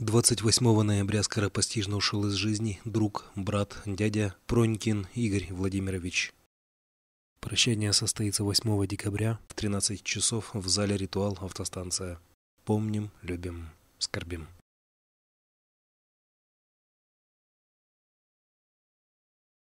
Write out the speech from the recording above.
28 ноября скоропостижно ушел из жизни друг, брат, дядя Пронькин Игорь Владимирович. Прощание состоится 8 декабря в 13 часов в зале «Ритуал. Автостанция». Помним, любим, скорбим.